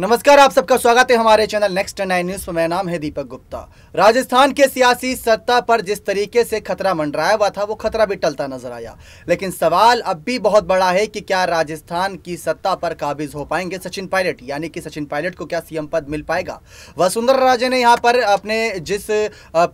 नमस्कार आप सबका स्वागत है हमारे चैनल नेक्स्ट नाइन न्यूज पर मेरा नाम है दीपक गुप्ता राजस्थान के सियासी सत्ता पर जिस तरीके से खतरा मंडराया हुआ था वो खतरा भी टलता नजर आया लेकिन सवाल अब भी बहुत बड़ा है कि क्या राजस्थान की सत्ता पर काबिज हो पाएंगे सचिन पायलट यानी कि सचिन पायलट को क्या सीएम पद मिल पाएगा वसुंधरा राजे ने यहाँ पर अपने जिस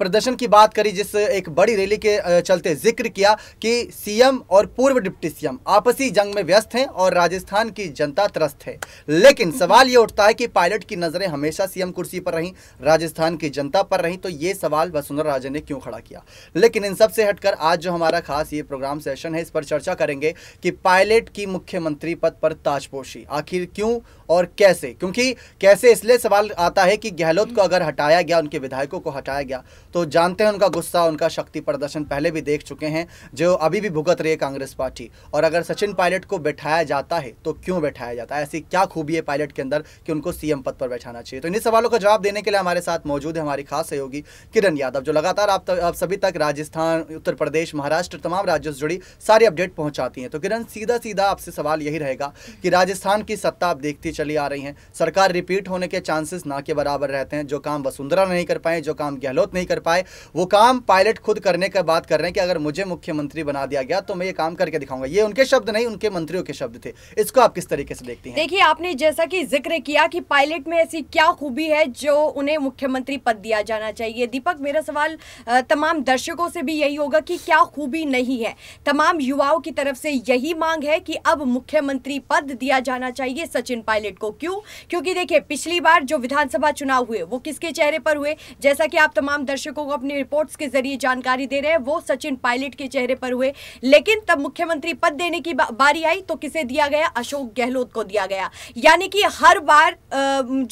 प्रदर्शन की बात करी जिस एक बड़ी रैली के चलते जिक्र किया कि सीएम और पूर्व डिप्टी सीएम आपसी जंग में व्यस्त हैं और राजस्थान की जनता त्रस्त है लेकिन सवाल ये उठता है कि पायलट की नजरें हमेशा सीएम कुर्सी पर रहीं राजस्थान की जनता पर रहीं तो ये सवाल वसुंधरा राजे ने क्यों खड़ा किया लेकिन इन सब से हटकर आज जो हमारा खास ये प्रोग्राम सेशन है इस पर चर्चा करेंगे कि पायलट की मुख्यमंत्री पद पर ताजपोशी आखिर क्यों और कैसे क्योंकि कैसे इसलिए सवाल आता है कि गहलोत को अगर हटाया गया उनके विधायकों को हटाया गया तो जानते हैं उनका गुस्सा उनका शक्ति प्रदर्शन पहले भी देख चुके हैं जो अभी भी भुगत रही है कांग्रेस पार्टी और अगर सचिन पायलट को बैठाया जाता है तो क्यों बैठाया जाता है ऐसी क्या खूबी है पायलट के अंदर कि उनको सीएम पद पर बैठाना चाहिए तो इन सवालों का जवाब देने के लिए हमारे साथ मौजूद है हमारी खास सहयोगी किरण यादव जो लगातार आप, तक, आप सभी तक राजस्थान उत्तर प्रदेश महाराष्ट्र तमाम राज्यों से जुड़ी सारी अपडेट पहुंचाती हैं तो किरण सीधा सीधा आपसे सवाल यही रहेगा कि राजस्थान की सत्ता आप देखती चली आ रही हैं सरकार रिपीट होने के चांसेस ना के बराबर रहते हैं जो काम वसुंधरा नहीं कर पाए जो काम गहलोत नहीं कर पाए वो काम पायलट खुद करने का बात कर रहे हैं कि अगर मुझे मुख्यमंत्री बना दिया गया तो मैं ये काम करके दिखाऊंगा ये उनके शब्द नहीं उनके मंत्रियों के शब्द थे इसको आप किस तरीके से देखते हैं देखिए आपने जैसा कि जिक्र किया किया कि पायलट में ऐसी क्या खूबी है जो उन्हें मुख्यमंत्री पद दिया जाना चाहिए दीपक मेरा सवाल तमाम दर्शकों से भी यही होगा कि क्या खूबी नहीं है तमाम युवाओं की तरफ से यही मांग है कि अब मुख्यमंत्री पद दिया जाना चाहिए सचिन पायलट को क्यों क्योंकि देखिए पिछली बार जो विधानसभा चुनाव हुए वो किसके चेहरे पर हुए जैसा कि आप तमाम दर्शकों को अपनी रिपोर्ट्स के जरिए जानकारी दे रहे हैं वो सचिन पायलट के चेहरे पर हुए लेकिन तब मुख्यमंत्री पद देने की बारी आई तो किसे दिया गया अशोक गहलोत को दिया गया यानी कि हर बार बार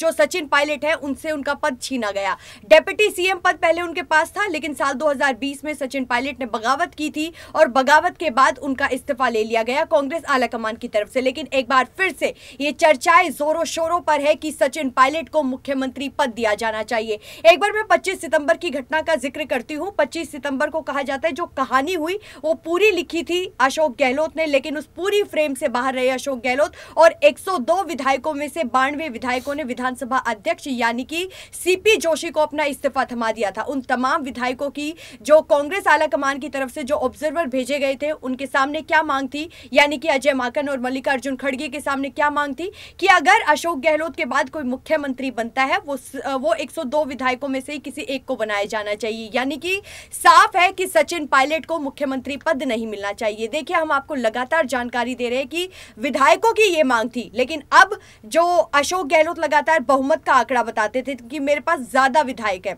जो सचिन पायलट है उनसे उनका पद छीना गया डेप्यूटी सीएम पद पहले उनके पास था लेकिन साल 2020 में सचिन पायलट ने बगावत की थी और बगावत के बाद उनका इस्तीफा ले लिया गया कांग्रेस आलाकमान की तरफ से लेकिन एक बार फिर से ये चर्चाएं जोरों शोरों पर है कि सचिन पायलट को मुख्यमंत्री पद दिया जाना चाहिए एक बार मैं पच्चीस सितंबर की घटना का जिक्र करती हूँ पच्चीस सितंबर को कहा जाता है जो कहानी हुई वो पूरी लिखी थी अशोक गहलोत ने लेकिन उस पूरी फ्रेम से बाहर रहे अशोक गहलोत और एक विधायकों में से बानवे में विधायकों ने विधानसभा अध्यक्ष यानी कि सीपी जोशी को अपना इस्तीफा थमा दिया था उन तमाम विधायकों की जो कांग्रेस आला कमान की तरफ से जो ऑब्जर्वर भेजे गए थे उनके सामने क्या मांग थी यानी कि अजय माकन और मल्लिकार्जुन खड़गे के सामने क्या मांग थी कि अगर अशोक गहलोत के बाद कोई मुख्यमंत्री बनता है वो वो एक विधायकों में से ही किसी एक को बनाया जाना चाहिए यानी कि साफ है कि सचिन पायलट को मुख्यमंत्री पद नहीं मिलना चाहिए देखिए हम आपको लगातार जानकारी दे रहे हैं कि विधायकों की ये मांग थी लेकिन अब जो अशोक गहलोत लगातार बहुमत का आंकड़ा बताते थे कि मेरे पास ज्यादा विधायक है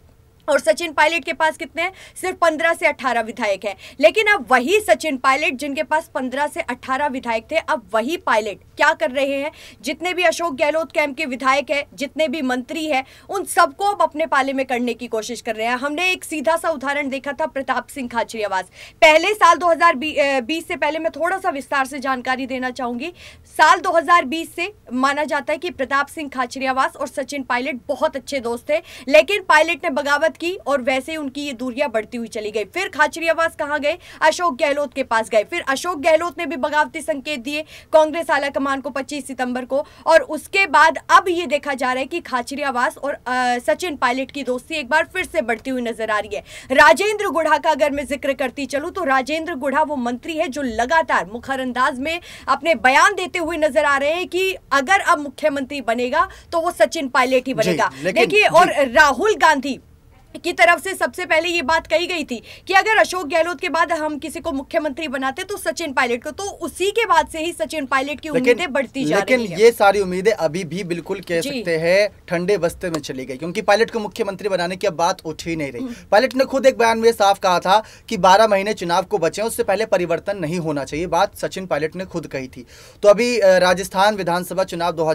और सचिन पायलट के पास कितने हैं सिर्फ पंद्रह से अट्ठारह विधायक हैं लेकिन अब वही सचिन पायलट जिनके पास पंद्रह से अट्ठारह विधायक थे अब वही पायलट क्या कर रहे हैं जितने भी अशोक गहलोत कैंप के विधायक हैं जितने भी मंत्री हैं उन सबको अब अपने पाले में करने की कोशिश कर रहे हैं हमने एक सीधा सा उदाहरण देखा था प्रताप सिंह खाचरियावास पहले साल दो से पहले मैं थोड़ा सा विस्तार से जानकारी देना चाहूंगी साल दो से माना जाता है कि प्रताप सिंह खाचरियावास और सचिन पायलट बहुत अच्छे दोस्त थे लेकिन पायलट ने बगावत बात की और वैसे उनकी ये दूरियां बढ़ती हुई चली गई फिर खाचरियावास कहाँ गए अशोक गहलोत के पास गए फिर अशोक गहलोत ने भी बगावती संकेत दिए कांग्रेस आला कमान को 25 सितंबर को और उसके बाद अब ये देखा जा रहा है कि खाचरियावास और आ, सचिन पायलट की दोस्ती एक बार फिर से बढ़ती हुई नजर आ रही है राजेंद्र गुढ़ा का अगर मैं जिक्र करती चलूँ तो राजेंद्र गुढ़ा वो मंत्री है जो लगातार मुखर अंदाज में अपने बयान देते हुए नजर आ रहे हैं कि अगर अब मुख्यमंत्री बनेगा तो वो सचिन पायलट ही बनेगा देखिए और राहुल गांधी की तरफ से सबसे पहले ये बात कही गई थी कि अगर अशोक गहलोत के बाद हम किसी को मुख्यमंत्री बनाते तो सचिन पायलट को तो उसी के बाद से ही सचिन पायलट की उम्मीदें बढ़ती जा लेकिन रही है। ये सारी उम्मीदें अभी भी बिल्कुल कह सकते हैं ठंडे बस्ते में चली गई क्योंकि पायलट को मुख्यमंत्री बनाने की अब बात उठ ही नहीं रही हम्म। पायलट ने खुद एक बयान में साफ कहा था कि बारह महीने चुनाव को बचे उससे पहले परिवर्तन नहीं होना चाहिए बात सचिन पायलट ने खुद कही थी तो अभी राजस्थान विधानसभा चुनाव दो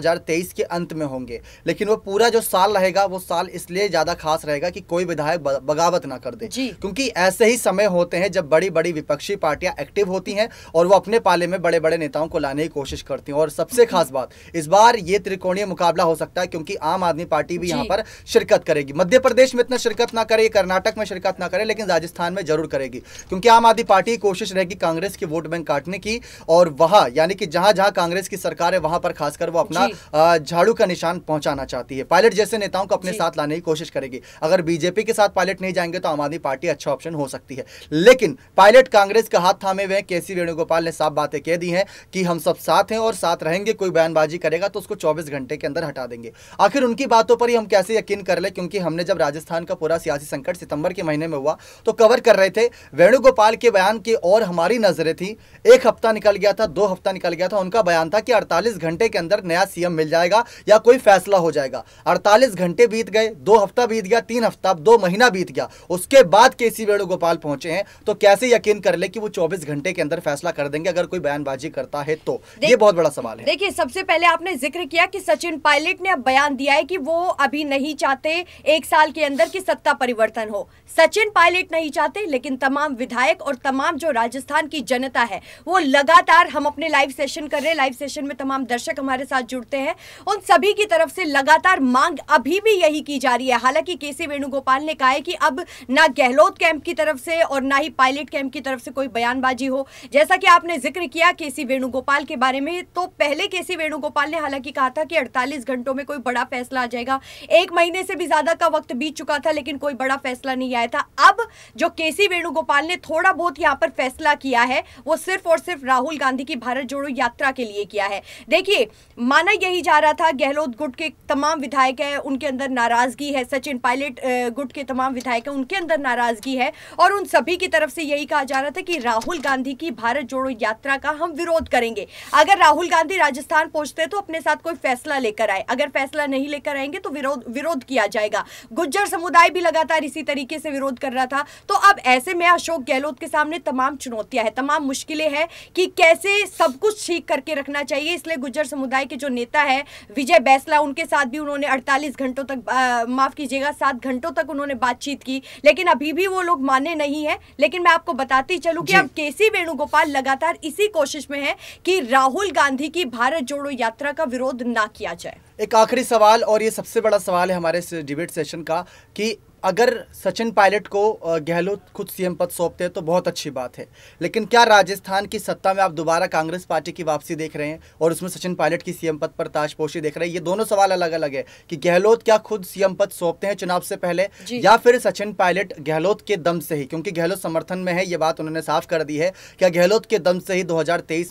के अंत में होंगे लेकिन वो पूरा जो साल रहेगा वो साल इसलिए ज्यादा खास रहेगा कि कोई विधायक बगावत ना कर दे क्योंकि ऐसे ही समय होते हैं जब बड़ी बड़ी विपक्षी पार्टियां एक्टिव होती हैं और वो अपने पाले में बड़े बड़े नेताओं को लाने की कोशिश करती हैं और सबसे खास बात इस बार ये त्रिकोणीय मुकाबला हो सकता है क्योंकि आम आदमी पार्टी भी यहाँ पर शिरकत करेगी मध्य प्रदेश में इतना शिरकत ना करे कर्नाटक में शिरकत ना करे लेकिन राजस्थान में जरूर करेगी क्योंकि आम आदमी पार्टी की कोशिश रहेगी कांग्रेस की वोट बैंक काटने की और वहां यानी कि जहां जहां कांग्रेस की सरकार है वहां पर खासकर वो अपना झाड़ू का निशान पहुंचाना चाहती है पायलट जैसे नेताओं को अपने साथ लाने की कोशिश करेगी अगर बीजेपी बीजेपी के साथ पायलट नहीं जाएंगे तो आम आदमी पार्टी अच्छा ऑप्शन हो सकती है लेकिन पायलट कांग्रेस का हाथ थामे हुए के सी वेणुगोपाल ने साफ बातें कह दी हैं कि हम सब साथ हैं और साथ रहेंगे कोई बयानबाजी करेगा तो उसको चौबीस घंटे के अंदर हटा देंगे आखिर उनकी बातों पर ही हम कैसे यकीन कर ले क्योंकि हमने जब राजस्थान का पूरा सियासी संकट सितंबर के महीने में हुआ तो कवर कर रहे थे वेणुगोपाल के बयान की और हमारी नजरें थी एक हफ्ता निकल गया था दो हफ्ता निकल गया था उनका बयान था कि अड़तालीस घंटे के अंदर नया सीएम मिल जाएगा या कोई फैसला हो जाएगा अड़तालीस घंटे बीत गए दो हफ्ता बीत गया तीन हफ्ता दो महीना बीत गया उसके बाद के सी वेणुगोपाल पहुंचे हैं तो कैसे यकीन कर ले कि वो चौबीस घंटे के अंदर फैसला कर देंगे अगर कोई बयानबाजी करता है तो ये बहुत बड़ा सवाल है देखिए सबसे पहले आपने जिक्र किया कि सचिन पायलट ने अब बयान दिया है कि वो अभी नहीं चाहते एक साल के अंदर की सत्ता परिवर्तन हो सचिन पायलट नहीं चाहते लेकिन तमाम विधायक और तमाम जो राजस्थान की जनता है वो लगातार हम अपने लाइव सेशन कर रहे हैं लाइव सेशन में तमाम दर्शक हमारे साथ जुड़ते हैं उन सभी की तरफ से लगातार मांग अभी भी यही की जा रही है हालांकि के सी वेणुगोपाल राज्यपाल ने कहा है कि अब ना गहलोत कैंप की तरफ से और ना ही पायलट कैंप की तरफ से कोई बयानबाजी हो जैसा कि आपने जिक्र किया के सी वेणुगोपाल के बारे में तो पहले के सी वेणुगोपाल ने हालांकि कहा था कि अड़तालीस घंटों में कोई बड़ा फैसला आ जाएगा एक महीने से भी ज्यादा का वक्त बीत चुका था लेकिन कोई बड़ा फैसला नहीं आया था अब जो के सी वेणुगोपाल ने थोड़ा बहुत यहाँ पर फैसला किया है वो सिर्फ और सिर्फ राहुल गांधी की भारत जोड़ो यात्रा के लिए किया है देखिए माना यही जा रहा था गहलोत गुट के तमाम विधायक है उनके अंदर नाराजगी है सचिन पायलट गुट के तमाम विधायक हैं उनके अंदर नाराजगी है और उन सभी की तरफ से यही कहा जा रहा था कि राहुल गांधी की भारत जोड़ो यात्रा का हम विरोध करेंगे अगर राहुल गांधी राजस्थान पहुंचते तो अपने साथ कोई फैसला लेकर आए अगर फैसला नहीं लेकर आएंगे तो विरोध विरोध किया जाएगा गुज्जर समुदाय भी लगातार इसी तरीके से विरोध कर रहा था तो अब ऐसे में अशोक गहलोत के सामने तमाम चुनौतियां हैं तमाम मुश्किलें हैं कि कैसे सब कुछ ठीक करके रखना चाहिए इसलिए गुज्जर समुदाय के जो नेता है विजय बैसला उनके साथ भी उन्होंने अड़तालीस घंटों तक माफ कीजिएगा सात घंटों तक उन्होंने बातचीत की लेकिन अभी भी वो लोग माने नहीं है लेकिन मैं आपको बताती चलूँ कि अब के सी वेणुगोपाल लगातार इसी कोशिश में है कि राहुल गांधी की भारत जोड़ो यात्रा का विरोध ना किया जाए एक आखिरी सवाल और ये सबसे बड़ा सवाल है हमारे डिबेट सेशन का कि अगर सचिन पायलट को गहलोत खुद सीएम पद सौंपते हैं तो बहुत अच्छी बात है लेकिन क्या राजस्थान की सत्ता में आप दोबारा कांग्रेस पार्टी की वापसी देख रहे हैं और उसमें सचिन पायलट की सीएम पद पर ताजपोशी देख रहे हैं ये दोनों सवाल अलग अलग है कि गहलोत क्या खुद सीएम पद सौंपते हैं चुनाव से पहले या फिर सचिन पायलट गहलोत के दम से ही क्योंकि गहलोत समर्थन में है ये बात उन्होंने साफ कर दी है क्या गहलोत के दम से ही दो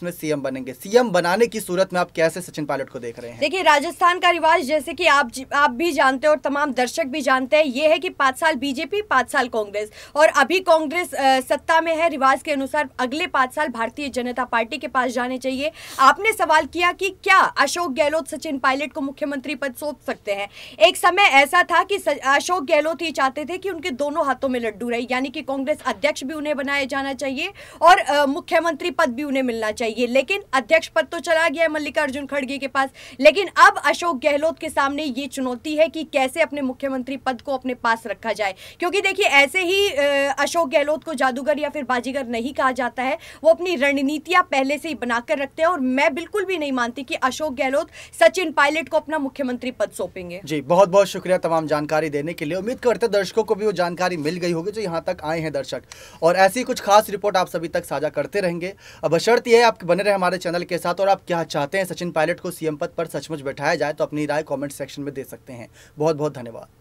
में सीएम बनेंगे सीएम बनाने की सूरत में आप कैसे सचिन पायलट को देख रहे हैं देखिए राजस्थान का रिवाज जैसे कि आप आप भी जानते हो और तमाम दर्शक भी जानते हैं ये है कि पाँच साल बीजेपी पाँच साल कांग्रेस और अभी कांग्रेस सत्ता में है रिवाज के अनुसार अगले पाँच साल भारतीय जनता पार्टी के पास जाने चाहिए आपने सवाल किया कि क्या अशोक गहलोत सचिन पायलट को मुख्यमंत्री पद सौंप सकते हैं एक समय ऐसा था कि अशोक गहलोत ही चाहते थे कि उनके दोनों हाथों में लड्डू रहे यानी कि कांग्रेस अध्यक्ष भी उन्हें बनाया जाना चाहिए और मुख्यमंत्री पद भी उन्हें मिलना चाहिए लेकिन अध्यक्ष पद तो चला गया मल्लिकार्जुन खड़गे के पास लेकिन अब अशोक गहलोत के सामने ये चुनौती है कि कैसे अपने मुख्यमंत्री पद को अपने पास रखा जाए क्योंकि देखिए ऐसे ही अशोक गहलोत को जादूगर या फिर बाजीगर नहीं कहा जाता है वो अपनी रणनीतियां पहले से ही बनाकर रखते हैं और मैं बिल्कुल भी नहीं मानती कि अशोक गहलोत सचिन पायलट को अपना मुख्यमंत्री पद सौंपेंगे जी बहुत बहुत शुक्रिया तमाम जानकारी देने के लिए उम्मीद करते दर्शकों को भी वो जानकारी मिल गई होगी जो यहाँ तक आए हैं दर्शक और ऐसी कुछ खास रिपोर्ट आप सभी तक साझा करते रहेंगे अब शर्त यह आप बने रहे हमारे चैनल के साथ और आप क्या चाहते हैं सचिन पायलट को सीएम पद पर सचमुच बैठाया जाए है तो अपनी राय कॉमेंट सेक्शन में दे सकते हैं बहुत बहुत धन्यवाद